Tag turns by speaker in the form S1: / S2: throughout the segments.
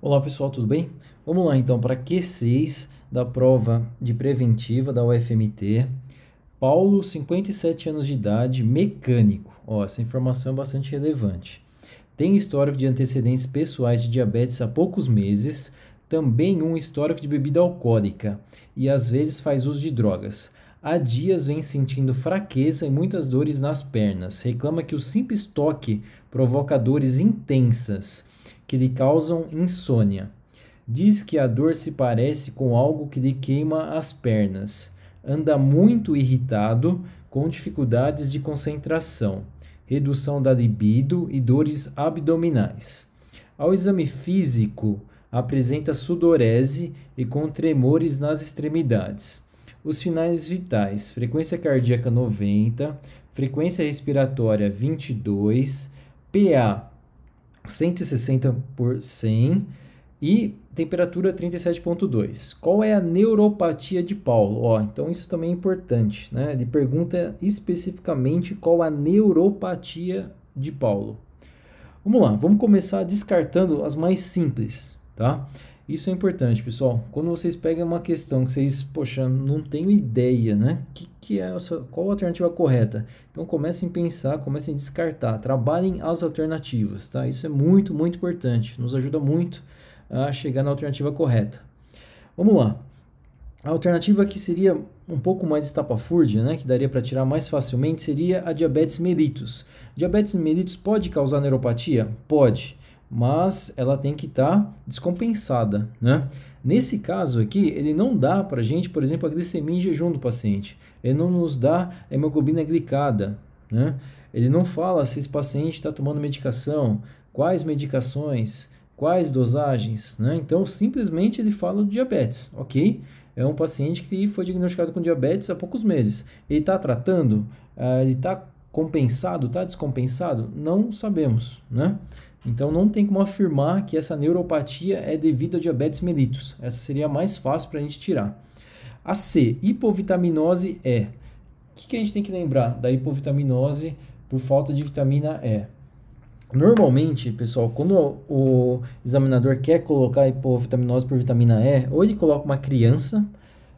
S1: Olá pessoal, tudo bem? Vamos lá então para Q6 da prova de preventiva da UFMT. Paulo, 57 anos de idade, mecânico. Ó, essa informação é bastante relevante. Tem histórico de antecedentes pessoais de diabetes há poucos meses, também um histórico de bebida alcoólica e às vezes faz uso de drogas. Há dias vem sentindo fraqueza e muitas dores nas pernas. Reclama que o simples toque provoca dores intensas que lhe causam insônia. Diz que a dor se parece com algo que lhe queima as pernas. Anda muito irritado, com dificuldades de concentração, redução da libido e dores abdominais. Ao exame físico, apresenta sudorese e com tremores nas extremidades. Os finais vitais: frequência cardíaca 90, frequência respiratória 22, PA 160 por 100 e temperatura 37.2. Qual é a neuropatia de Paulo? Ó, então isso também é importante, né? Ele pergunta especificamente qual a neuropatia de Paulo. Vamos lá, vamos começar descartando as mais simples, tá? Isso é importante, pessoal. Quando vocês pegam uma questão que vocês, poxa, não tenho ideia, né? Que, que é essa, qual a alternativa correta? Então comecem a pensar, comecem a descartar, trabalhem as alternativas, tá? Isso é muito, muito importante. Nos ajuda muito a chegar na alternativa correta. Vamos lá. A alternativa que seria um pouco mais estapafúrdia, né, que daria para tirar mais facilmente, seria a diabetes mellitus. Diabetes mellitus pode causar neuropatia? Pode mas ela tem que estar tá descompensada, né? Nesse caso aqui, ele não dá para a gente, por exemplo, a glicemia em jejum do paciente. Ele não nos dá hemoglobina glicada, né? Ele não fala se esse paciente está tomando medicação, quais medicações, quais dosagens, né? Então, simplesmente ele fala do diabetes, ok? É um paciente que foi diagnosticado com diabetes há poucos meses. Ele está tratando? Ah, ele está compensado? Está descompensado? Não sabemos, né? Então não tem como afirmar que essa neuropatia é devida a diabetes mellitus. Essa seria a mais fácil para a gente tirar. A C, hipovitaminose E. O que, que a gente tem que lembrar da hipovitaminose por falta de vitamina E? Normalmente, pessoal, quando o examinador quer colocar hipovitaminose por vitamina E, ou ele coloca uma criança,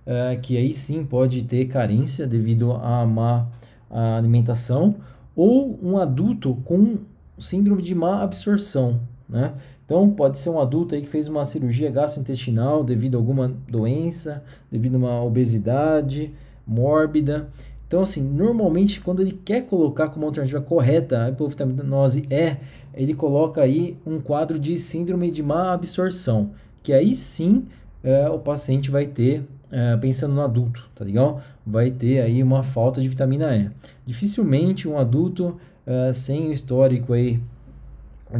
S1: uh, que aí sim pode ter carência devido à má alimentação, ou um adulto com síndrome de má absorção, né? Então, pode ser um adulto aí que fez uma cirurgia gastrointestinal devido a alguma doença, devido a uma obesidade mórbida. Então, assim, normalmente quando ele quer colocar como alternativa correta a hipovitaminose E, é, ele coloca aí um quadro de síndrome de má absorção, que aí sim é, o paciente vai ter, é, pensando no adulto, tá legal? Vai ter aí uma falta de vitamina E. Dificilmente um adulto ah, sem o histórico aí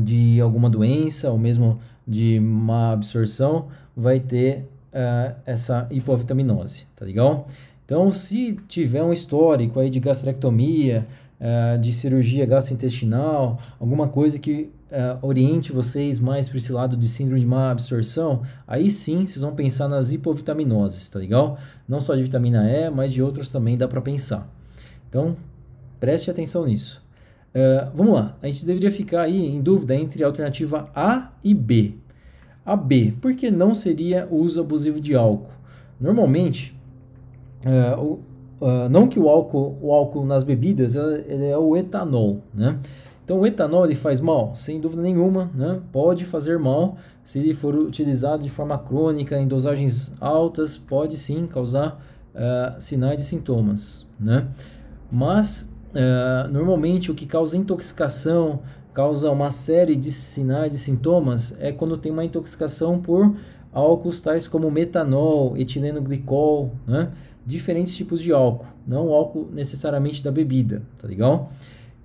S1: de alguma doença ou mesmo de má absorção, vai ter uh, essa hipovitaminose, tá legal? Então, se tiver um histórico aí de gastrectomia, uh, de cirurgia gastrointestinal, alguma coisa que uh, oriente vocês mais para esse lado de síndrome de má absorção, aí sim vocês vão pensar nas hipovitaminoses, tá legal? Não só de vitamina E, mas de outras também dá para pensar. Então, preste atenção nisso. É, vamos lá, a gente deveria ficar aí em dúvida entre a alternativa A e B. A B, por que não seria o uso abusivo de álcool? Normalmente, é, o, uh, não que o álcool, o álcool nas bebidas ele é o etanol, né? Então o etanol ele faz mal, sem dúvida nenhuma, né? Pode fazer mal se ele for utilizado de forma crônica, em dosagens altas, pode sim causar sinais e sintomas, né? Mas é, normalmente o que causa intoxicação, causa uma série de sinais e sintomas, é quando tem uma intoxicação por álcools tais como metanol, etileno glicol, né? diferentes tipos de álcool, não o álcool necessariamente da bebida, tá legal?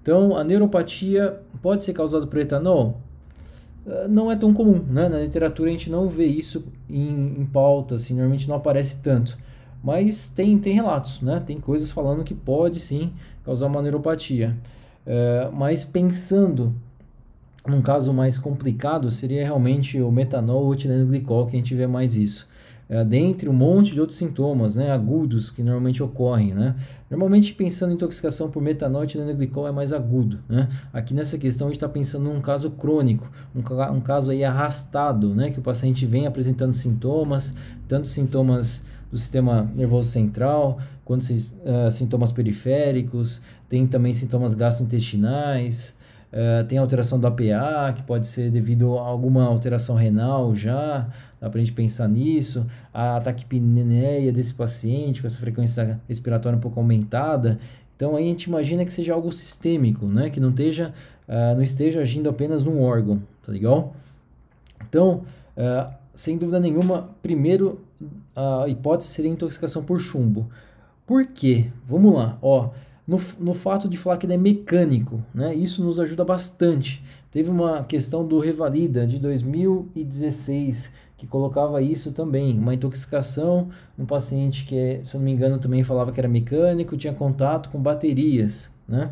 S1: Então, a neuropatia pode ser causada por etanol? É, não é tão comum, né? Na literatura a gente não vê isso em, em pauta, assim, normalmente não aparece tanto. Mas tem, tem relatos, né? Tem coisas falando que pode sim causar uma neuropatia. É, mas pensando num caso mais complicado, seria realmente o metanol ou o tilenoglicol que a gente vê mais isso. É, dentre um monte de outros sintomas né, agudos que normalmente ocorrem. Né? Normalmente, pensando em intoxicação por metanol e tilenoglicol é mais agudo. Né? Aqui nessa questão, a gente está pensando num caso crônico, um, um caso aí arrastado, né, que o paciente vem apresentando sintomas, tanto sintomas do sistema nervoso central, quando uh, sintomas periféricos, tem também sintomas gastrointestinais, uh, tem alteração do APA, que pode ser devido a alguma alteração renal já, dá para a gente pensar nisso, a taquipneia desse paciente com essa frequência respiratória um pouco aumentada, então aí a gente imagina que seja algo sistêmico, né? Que não esteja, uh, não esteja agindo apenas num órgão, tá legal? Então, uh, sem dúvida nenhuma, primeiro a hipótese seria intoxicação por chumbo. Por quê? Vamos lá, ó. No, no fato de falar que ele é mecânico, né? Isso nos ajuda bastante. Teve uma questão do Revalida de 2016 que colocava isso também, uma intoxicação, um paciente que, é, se eu não me engano, também falava que era mecânico, tinha contato com baterias, né?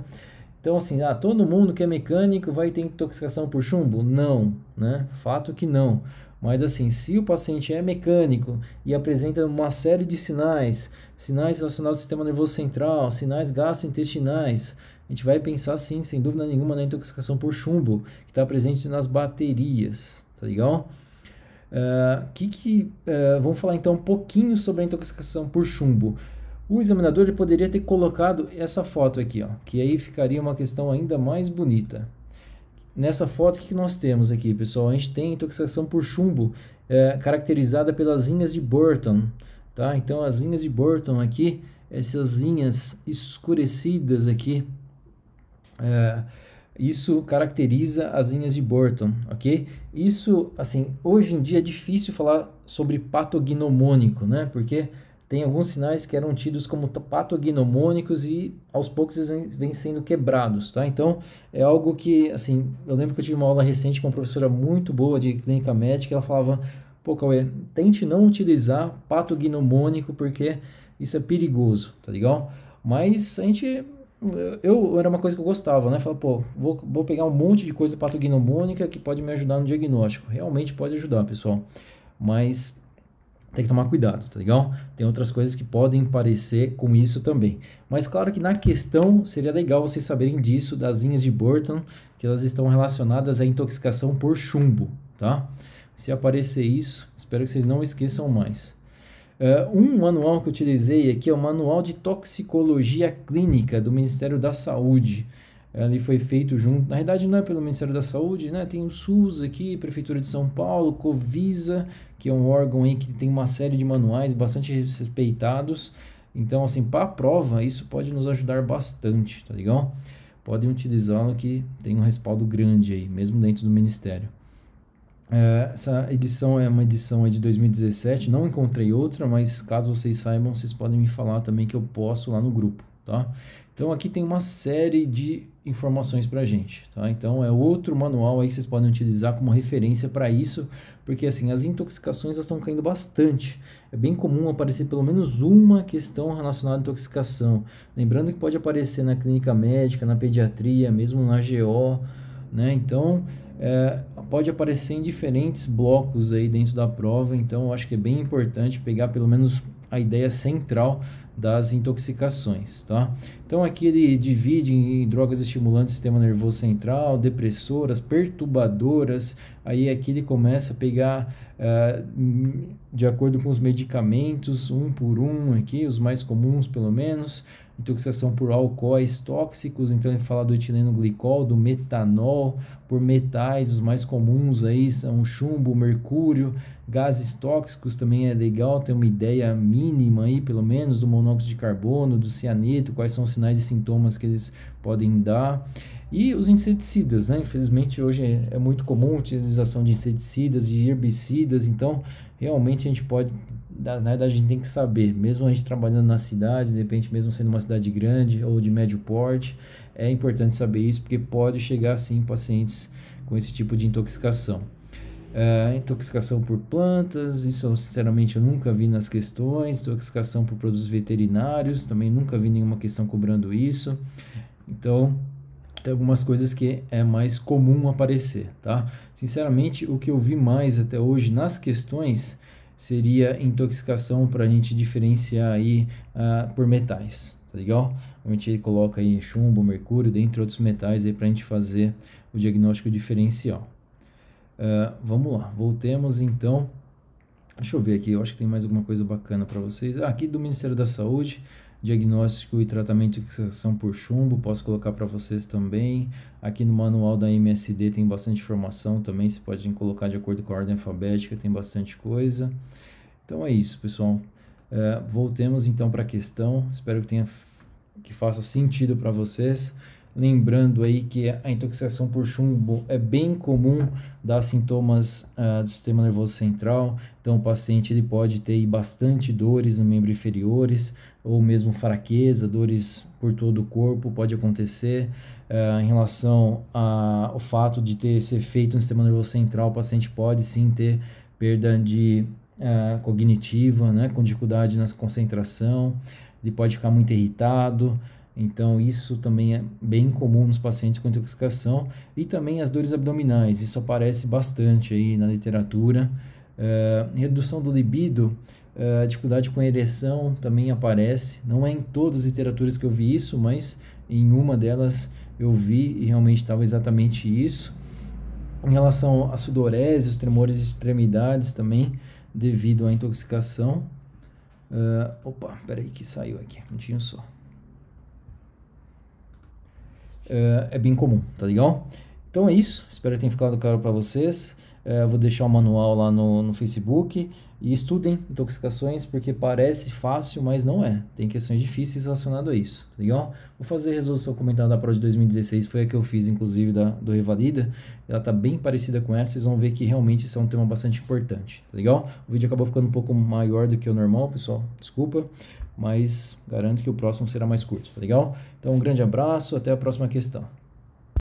S1: Então, assim, ah, todo mundo que é mecânico vai ter intoxicação por chumbo? Não, né? Fato que não. Mas, assim, se o paciente é mecânico e apresenta uma série de sinais, sinais relacionados ao sistema nervoso central, sinais gastrointestinais, a gente vai pensar, sim, sem dúvida nenhuma, na intoxicação por chumbo, que está presente nas baterias, tá legal? Uh, que que, uh, vamos falar então um pouquinho sobre a intoxicação por chumbo. O examinador ele poderia ter colocado essa foto aqui, ó, que aí ficaria uma questão ainda mais bonita. Nessa foto, o que nós temos aqui, pessoal? A gente tem intoxicação por chumbo, é, caracterizada pelas linhas de Burton. Tá? Então, as linhas de Burton aqui, essas linhas escurecidas aqui, é, isso caracteriza as linhas de Burton, ok? Isso, assim, hoje em dia é difícil falar sobre patognomônico, né? Porque tem alguns sinais que eram tidos como patognomônicos e aos poucos eles vêm sendo quebrados, tá? Então, é algo que, assim, eu lembro que eu tive uma aula recente com uma professora muito boa de clínica médica, ela falava, pô, Cauê, tente não utilizar patognomônico porque isso é perigoso, tá legal? Mas a gente... Eu era uma coisa que eu gostava, né? Falava pô, vou, vou pegar um monte de coisa patognomônica que pode me ajudar no diagnóstico. Realmente pode ajudar, pessoal. Mas tem que tomar cuidado, tá legal? Tem outras coisas que podem parecer com isso também. Mas claro que na questão seria legal vocês saberem disso, das linhas de Burton, que elas estão relacionadas à intoxicação por chumbo, tá? Se aparecer isso, espero que vocês não esqueçam mais. Uh, um manual que eu utilizei aqui é o Manual de Toxicologia Clínica do Ministério da Saúde ali foi feito junto, na verdade não é pelo Ministério da Saúde, né? Tem o SUS aqui, Prefeitura de São Paulo, Covisa, que é um órgão aí que tem uma série de manuais bastante respeitados. Então, assim, para a prova, isso pode nos ajudar bastante, tá legal? Podem utilizá-lo que tem um respaldo grande aí, mesmo dentro do Ministério. É, essa edição é uma edição de 2017, não encontrei outra, mas caso vocês saibam, vocês podem me falar também que eu posso lá no grupo, tá? Então aqui tem uma série de informações para a gente, tá? Então é outro manual aí que vocês podem utilizar como referência para isso, porque assim as intoxicações estão caindo bastante. É bem comum aparecer pelo menos uma questão relacionada à intoxicação. Lembrando que pode aparecer na clínica médica, na pediatria, mesmo na GO, né? Então é, pode aparecer em diferentes blocos aí dentro da prova, então eu acho que é bem importante pegar pelo menos a ideia central das intoxicações, tá? Então aqui ele divide em drogas estimulantes do sistema nervoso central, depressoras, perturbadoras. Aí aqui ele começa a pegar uh, de acordo com os medicamentos, um por um aqui, os mais comuns pelo menos intoxicação por alcoóis tóxicos, então ele fala do etileno glicol, do metanol, por metais, os mais comuns aí são chumbo, mercúrio, gases tóxicos também é legal ter uma ideia mínima aí, pelo menos, do monóxido de carbono, do cianeto, quais são os sinais e sintomas que eles podem dar. E os inseticidas, né? Infelizmente hoje é muito comum a utilização de inseticidas, de herbicidas, então realmente a gente pode, na verdade a gente tem que saber, mesmo a gente trabalhando na cidade, de repente mesmo sendo uma cidade grande ou de médio porte, é importante saber isso porque pode chegar sim pacientes com esse tipo de intoxicação. É, intoxicação por plantas, isso eu, sinceramente eu nunca vi nas questões, intoxicação por produtos veterinários, também nunca vi nenhuma questão cobrando isso. Então, tem algumas coisas que é mais comum aparecer, tá? Sinceramente, o que eu vi mais até hoje nas questões seria intoxicação para a gente diferenciar aí uh, por metais, tá legal? A gente coloca aí chumbo, mercúrio, dentre outros metais aí para a gente fazer o diagnóstico diferencial. Uh, vamos lá, voltemos então. Deixa eu ver aqui, eu acho que tem mais alguma coisa bacana para vocês. Ah, aqui do Ministério da Saúde, diagnóstico e tratamento de fixação por chumbo, posso colocar para vocês também. Aqui no manual da MSD tem bastante informação também, você pode colocar de acordo com a ordem alfabética, tem bastante coisa. Então é isso, pessoal. Uh, voltemos então para a questão, espero que tenha que faça sentido para vocês. Lembrando aí que a intoxicação por chumbo é bem comum, dá sintomas uh, do sistema nervoso central, então o paciente ele pode ter bastante dores no membro inferiores, ou mesmo fraqueza, dores por todo o corpo, pode acontecer. Uh, em relação ao fato de ter esse efeito no sistema nervoso central, o paciente pode sim ter perda de uh, cognitiva, né, com dificuldade na concentração, ele pode ficar muito irritado, então, isso também é bem comum nos pacientes com intoxicação. E também as dores abdominais, isso aparece bastante aí na literatura. Uh, redução do libido, uh, dificuldade com ereção também aparece. Não é em todas as literaturas que eu vi isso, mas em uma delas eu vi e realmente estava exatamente isso. Em relação à sudorese, os tremores de extremidades também, devido à intoxicação. Uh, opa, peraí que saiu aqui, um minutinho só. Eh, é bem comum, tá legal? Então é isso, espero que tenha ficado claro para vocês. É, vou deixar o manual lá no, no Facebook. E estudem intoxicações, porque parece fácil, mas não é. Tem questões difíceis relacionadas a isso, tá legal? Vou fazer a resolução comentada da prova de 2016, foi a que eu fiz, inclusive, da, do Revalida. Ela tá bem parecida com essa, vocês vão ver que realmente isso é um tema bastante importante, tá legal? O vídeo acabou ficando um pouco maior do que o normal, pessoal, desculpa. Mas garanto que o próximo será mais curto, tá legal? Então, um grande abraço, até a próxima questão.